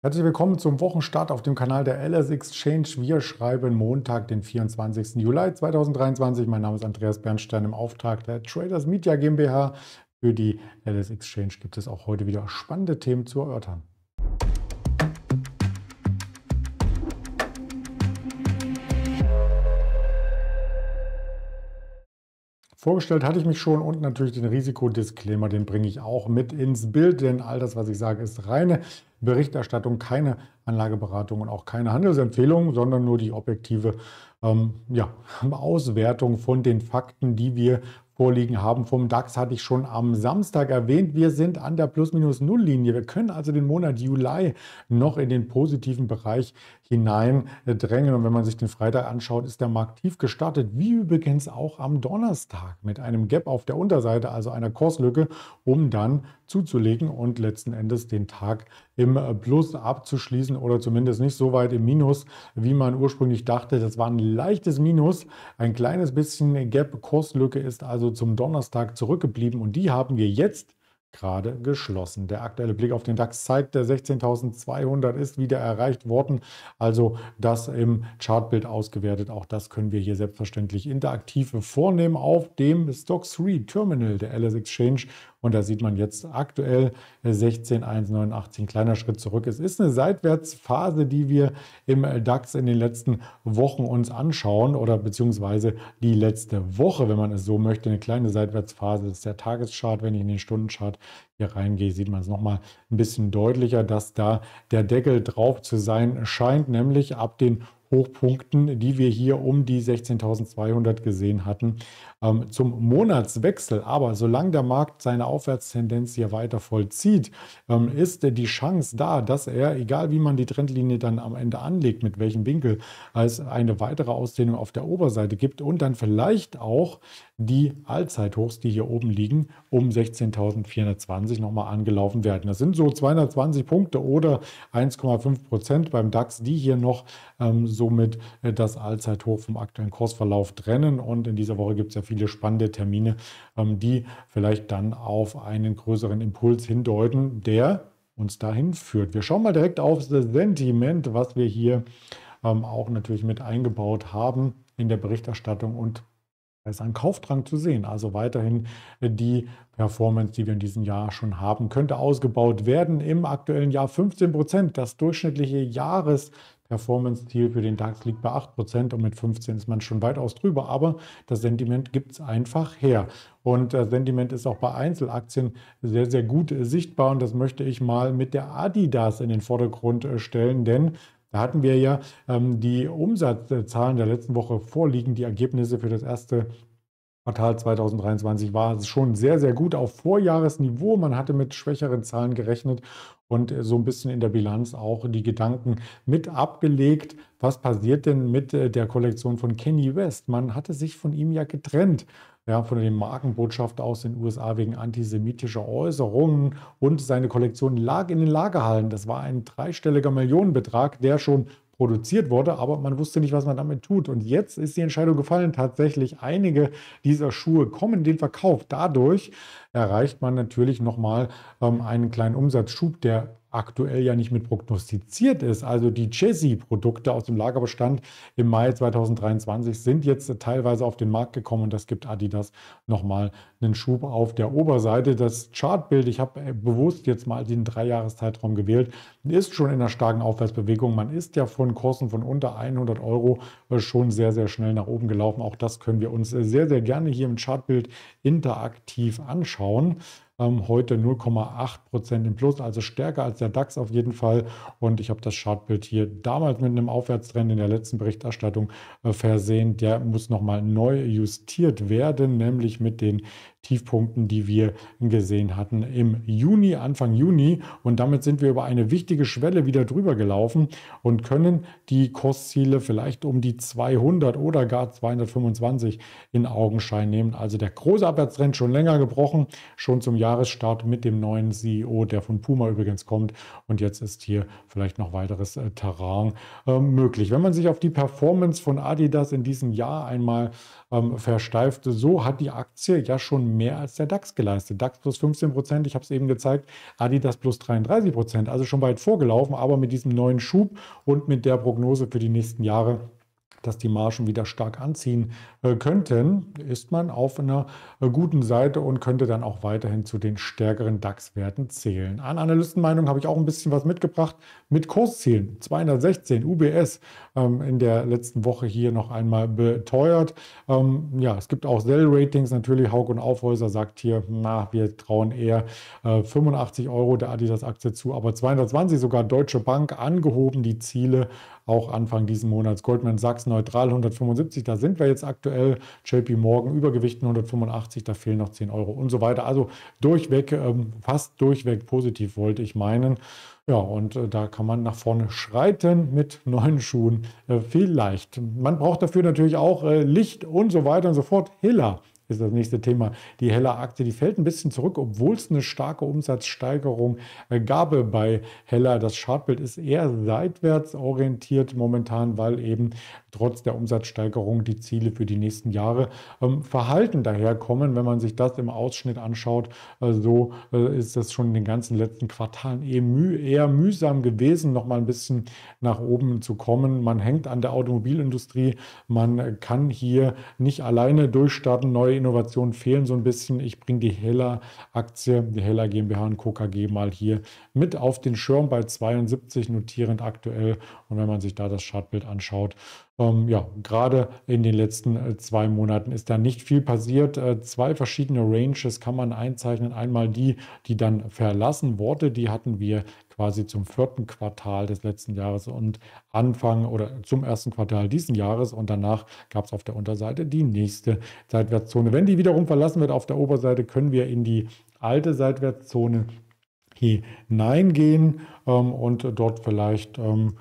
Herzlich willkommen zum Wochenstart auf dem Kanal der LS Exchange. Wir schreiben Montag, den 24. Juli 2023. Mein Name ist Andreas Bernstein im Auftrag der Traders Media GmbH. Für die LS Exchange gibt es auch heute wieder spannende Themen zu erörtern. Vorgestellt hatte ich mich schon und natürlich den Risikodisclaimer, den bringe ich auch mit ins Bild, denn all das, was ich sage, ist reine Berichterstattung keine Anlageberatung und auch keine Handelsempfehlung, sondern nur die objektive ähm, ja, Auswertung von den Fakten, die wir vorliegen haben. Vom DAX hatte ich schon am Samstag erwähnt. Wir sind an der Plus-Minus-Null-Linie. Wir können also den Monat Juli noch in den positiven Bereich hineindrängen. Und wenn man sich den Freitag anschaut, ist der Markt tief gestartet, wie übrigens auch am Donnerstag mit einem Gap auf der Unterseite, also einer Kurslücke, um dann zuzulegen und letzten Endes den Tag im Plus abzuschließen oder zumindest nicht so weit im Minus, wie man ursprünglich dachte. Das waren leichtes Minus. Ein kleines bisschen Gap-Kurslücke ist also zum Donnerstag zurückgeblieben und die haben wir jetzt gerade geschlossen. Der aktuelle Blick auf den DAX zeigt, der 16.200 ist wieder erreicht worden. Also das im Chartbild ausgewertet. Auch das können wir hier selbstverständlich interaktiv vornehmen auf dem Stock 3 Terminal der LS Exchange. Und da sieht man jetzt aktuell 16,189, äh, ein kleiner Schritt zurück. Es ist eine Seitwärtsphase, die wir im äh, DAX in den letzten Wochen uns anschauen oder beziehungsweise die letzte Woche, wenn man es so möchte, eine kleine Seitwärtsphase. Das ist der Tageschart. Wenn ich in den Stundenchart hier reingehe, sieht man es nochmal ein bisschen deutlicher, dass da der Deckel drauf zu sein scheint, nämlich ab den Hochpunkten, die wir hier um die 16.200 gesehen hatten, ähm, zum Monatswechsel. Aber solange der Markt seine Aufwärtstendenz hier weiter vollzieht, ähm, ist die Chance da, dass er, egal wie man die Trendlinie dann am Ende anlegt, mit welchem Winkel, als eine weitere Ausdehnung auf der Oberseite gibt und dann vielleicht auch die Allzeithochs, die hier oben liegen, um 16.420 nochmal angelaufen werden. Das sind so 220 Punkte oder 1,5 Prozent beim DAX, die hier noch ähm, somit äh, das Allzeithoch vom aktuellen Kursverlauf trennen. Und in dieser Woche gibt es ja viele spannende Termine, ähm, die vielleicht dann auf einen größeren Impuls hindeuten, der uns dahin führt. Wir schauen mal direkt auf das Sentiment, was wir hier ähm, auch natürlich mit eingebaut haben in der Berichterstattung und da ist ein Kaufdrang zu sehen. Also weiterhin äh, die Performance, die wir in diesem Jahr schon haben, könnte ausgebaut werden. Im aktuellen Jahr 15 Prozent. Das durchschnittliche Jahres Performance-Ziel für den DAX liegt bei 8% und mit 15 ist man schon weitaus drüber, aber das Sentiment gibt es einfach her. Und das äh, Sentiment ist auch bei Einzelaktien sehr, sehr gut äh, sichtbar und das möchte ich mal mit der Adidas in den Vordergrund stellen, denn da hatten wir ja ähm, die Umsatzzahlen der letzten Woche vorliegen, die Ergebnisse für das erste Quartal 2023 war schon sehr, sehr gut auf Vorjahresniveau. Man hatte mit schwächeren Zahlen gerechnet und so ein bisschen in der Bilanz auch die Gedanken mit abgelegt. Was passiert denn mit äh, der Kollektion von Kenny West? Man hatte sich von ihm ja getrennt ja, von dem Markenbotschafter aus den USA wegen antisemitischer Äußerungen und seine Kollektion lag in den Lagerhallen. Das war ein dreistelliger Millionenbetrag, der schon produziert wurde, aber man wusste nicht, was man damit tut. Und jetzt ist die Entscheidung gefallen, tatsächlich einige dieser Schuhe kommen in den Verkauf dadurch, erreicht man natürlich nochmal ähm, einen kleinen Umsatzschub, der aktuell ja nicht mit prognostiziert ist. Also die jesse produkte aus dem Lagerbestand im Mai 2023 sind jetzt teilweise auf den Markt gekommen und das gibt Adidas nochmal einen Schub auf der Oberseite. Das Chartbild, ich habe äh, bewusst jetzt mal den Dreijahreszeitraum gewählt, ist schon in einer starken Aufwärtsbewegung. Man ist ja von Kosten von unter 100 Euro äh, schon sehr, sehr schnell nach oben gelaufen. Auch das können wir uns äh, sehr, sehr gerne hier im Chartbild interaktiv anschauen. Frauen. Ähm, heute 0,8 Prozent im Plus, also stärker als der DAX auf jeden Fall. Und ich habe das Chartbild hier damals mit einem Aufwärtstrend in der letzten Berichterstattung äh, versehen. Der muss nochmal neu justiert werden, nämlich mit den Tiefpunkten, die wir gesehen hatten im Juni, Anfang Juni. Und damit sind wir über eine wichtige Schwelle wieder drüber gelaufen und können die Kursziele vielleicht um die 200 oder gar 225 in Augenschein nehmen. Also der große Abwärtstrend schon länger gebrochen, schon zum Jahresstart mit dem neuen CEO, der von Puma übrigens kommt. Und jetzt ist hier vielleicht noch weiteres äh, Terrain ähm, möglich. Wenn man sich auf die Performance von Adidas in diesem Jahr einmal ähm, versteift, so hat die Aktie ja schon mehr als der DAX geleistet. DAX plus 15 Prozent, ich habe es eben gezeigt, Adidas plus 33 Prozent, also schon weit vorgelaufen, aber mit diesem neuen Schub und mit der Prognose für die nächsten Jahre dass die Margen wieder stark anziehen äh, könnten, ist man auf einer äh, guten Seite und könnte dann auch weiterhin zu den stärkeren DAX-Werten zählen. An Analystenmeinung habe ich auch ein bisschen was mitgebracht mit Kurszielen. 216 UBS ähm, in der letzten Woche hier noch einmal beteuert. Ähm, ja, es gibt auch Sell-Ratings. Natürlich, Haug und Aufhäuser sagt hier, na, wir trauen eher äh, 85 Euro der Adidas-Aktie zu, aber 220 sogar Deutsche Bank angehoben die Ziele auch Anfang diesen Monats. Goldman Sachs neutral 175, da sind wir jetzt aktuell. JP Morgan Übergewichten 185, da fehlen noch 10 Euro und so weiter. Also durchweg, ähm, fast durchweg positiv wollte ich meinen. Ja, und äh, da kann man nach vorne schreiten mit neuen Schuhen. Äh, vielleicht. Man braucht dafür natürlich auch äh, Licht und so weiter und so fort. Hiller ist das nächste Thema. Die Heller Aktie, die fällt ein bisschen zurück, obwohl es eine starke Umsatzsteigerung äh, gab bei Heller. Das Chartbild ist eher seitwärts orientiert momentan, weil eben trotz der Umsatzsteigerung die Ziele für die nächsten Jahre ähm, verhalten daherkommen. Wenn man sich das im Ausschnitt anschaut, äh, so äh, ist das schon in den ganzen letzten Quartalen eher, müh eher mühsam gewesen, noch mal ein bisschen nach oben zu kommen. Man hängt an der Automobilindustrie, man kann hier nicht alleine durchstarten, neue Innovationen fehlen so ein bisschen. Ich bringe die Heller-Aktie, die Heller GmbH und Co. KG mal hier mit auf den Schirm bei 72 notierend aktuell. Und wenn man sich da das Chartbild anschaut, ähm, ja, gerade in den letzten äh, zwei Monaten ist da nicht viel passiert. Äh, zwei verschiedene Ranges kann man einzeichnen. Einmal die, die dann verlassen Worte, die hatten wir quasi zum vierten Quartal des letzten Jahres und Anfang oder zum ersten Quartal diesen Jahres. Und danach gab es auf der Unterseite die nächste Seitwärtszone. Wenn die wiederum verlassen wird auf der Oberseite, können wir in die alte Seitwärtszone hineingehen ähm, und dort vielleicht ähm,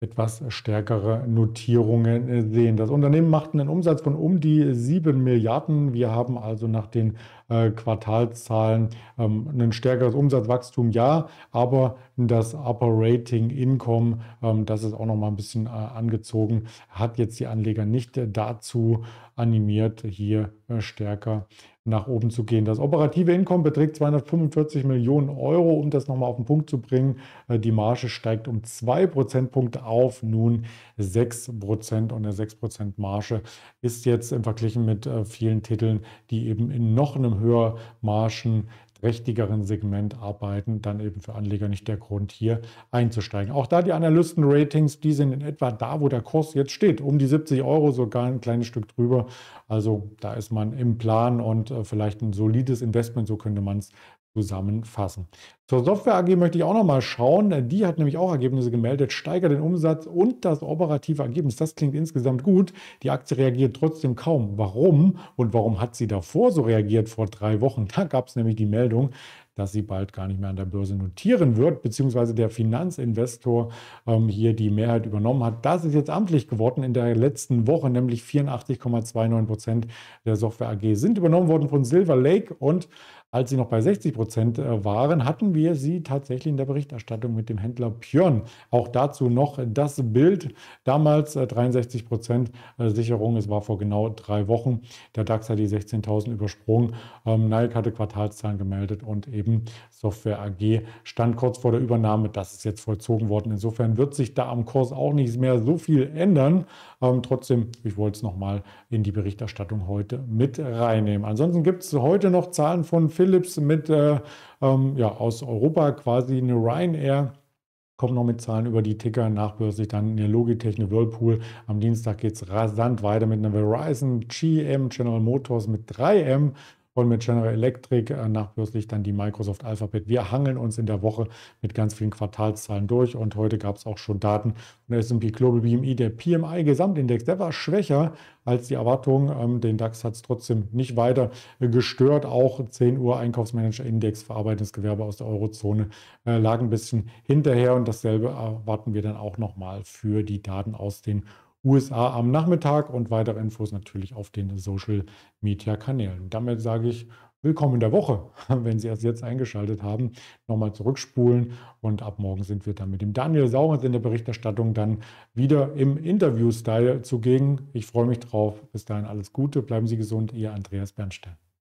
etwas stärkere Notierungen äh, sehen. Das Unternehmen macht einen Umsatz von um die 7 Milliarden. Wir haben also nach den äh, Quartalszahlen ähm, ein stärkeres Umsatzwachstum, ja, aber das Operating Income, ähm, das ist auch noch mal ein bisschen äh, angezogen, hat jetzt die Anleger nicht äh, dazu animiert, hier stärker nach oben zu gehen. Das operative Einkommen beträgt 245 Millionen Euro, um das nochmal auf den Punkt zu bringen. Die Marge steigt um zwei Prozentpunkte auf, nun sechs Prozent. Und eine sechs Prozent Marge ist jetzt im Verglichen mit vielen Titeln, die eben in noch einem anderen höher Margen richtigeren Segment arbeiten, dann eben für Anleger nicht der Grund, hier einzusteigen. Auch da die Analysten-Ratings, die sind in etwa da, wo der Kurs jetzt steht, um die 70 Euro sogar ein kleines Stück drüber. Also da ist man im Plan und äh, vielleicht ein solides Investment, so könnte man es zusammenfassen. Zur Software AG möchte ich auch noch mal schauen. Die hat nämlich auch Ergebnisse gemeldet. Steigert den Umsatz und das operative Ergebnis. Das klingt insgesamt gut. Die Aktie reagiert trotzdem kaum. Warum? Und warum hat sie davor so reagiert vor drei Wochen? Da gab es nämlich die Meldung, dass sie bald gar nicht mehr an der Börse notieren wird, beziehungsweise der Finanzinvestor ähm, hier die Mehrheit übernommen hat. Das ist jetzt amtlich geworden in der letzten Woche, nämlich 84,29 Prozent der Software AG sind übernommen worden von Silver Lake und als sie noch bei 60 Prozent äh, waren, hatten wir sie tatsächlich in der Berichterstattung mit dem Händler Pjörn. Auch dazu noch das Bild. Damals 63 äh, Prozent äh, Sicherung. Es war vor genau drei Wochen. Der DAX hat die 16.000 übersprungen. Ähm, Nike hatte Quartalszahlen gemeldet und eben eben Software AG, stand kurz vor der Übernahme. Das ist jetzt vollzogen worden. Insofern wird sich da am Kurs auch nicht mehr so viel ändern. Ähm, trotzdem, ich wollte es nochmal in die Berichterstattung heute mit reinnehmen. Ansonsten gibt es heute noch Zahlen von Philips mit, äh, ähm, ja, aus Europa quasi eine Ryanair kommt noch mit Zahlen über die Ticker nachbörslich, dann in der Logitech, eine Whirlpool. Am Dienstag geht es rasant weiter mit einer Verizon, GM, General Motors mit 3M, und mit General Electric äh, nachbürstlich dann die Microsoft Alphabet. Wir hangeln uns in der Woche mit ganz vielen Quartalszahlen durch und heute gab es auch schon Daten von S&P Global BMI. Der PMI-Gesamtindex, der war schwächer als die Erwartungen. Ähm, den DAX hat es trotzdem nicht weiter äh, gestört. Auch 10 Uhr Einkaufsmanager-Index, verarbeitendes Gewerbe aus der Eurozone äh, lag ein bisschen hinterher und dasselbe erwarten wir dann auch nochmal für die Daten aus den USA. USA am Nachmittag und weitere Infos natürlich auf den Social Media Kanälen. Damit sage ich Willkommen in der Woche, wenn Sie erst jetzt eingeschaltet haben. Nochmal zurückspulen und ab morgen sind wir dann mit dem Daniel Saurens in der Berichterstattung dann wieder im Interview-Style zugegen. Ich freue mich drauf. Bis dahin alles Gute, bleiben Sie gesund, Ihr Andreas Bernstein.